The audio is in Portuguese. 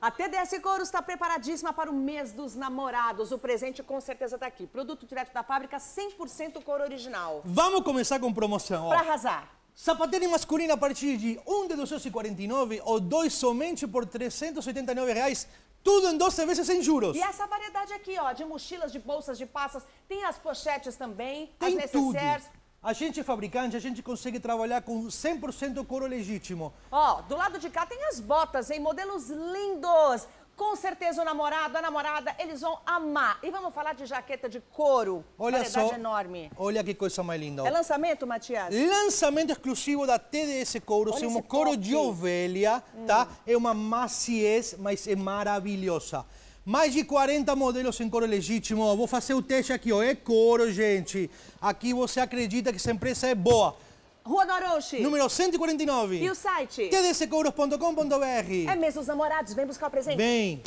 A TDS Couro está preparadíssima para o mês dos namorados. O presente com certeza está aqui. Produto direto da fábrica, 100% couro original. Vamos começar com promoção. Para arrasar. Sapatênis masculino a partir de 1 de 249 ou 2 somente por 389 reais. Tudo em 12 vezes sem juros. E essa variedade aqui, ó, de mochilas, de bolsas, de passas, tem as pochetes também, tem as necessaires. Tudo. A gente é fabricante, a gente consegue trabalhar com 100% couro legítimo. Ó, oh, do lado de cá tem as botas, hein? Modelos lindos. Com certeza o namorado, a namorada, eles vão amar. E vamos falar de jaqueta de couro. Olha Variedade só. enorme. Olha que coisa mais linda. É lançamento, Matias? Lançamento exclusivo da TDS Couro. é um couro de ovelha, hum. tá? É uma maciez, mas é maravilhosa. Mais de 40 modelos em couro legítimo. vou fazer o teste aqui, ó. É couro, gente. Aqui você acredita que essa empresa é boa. Rua Noroche. Número 149. E o site? tdccouros.com.br. É mesmo, os namorados. Vem buscar o presente. Vem.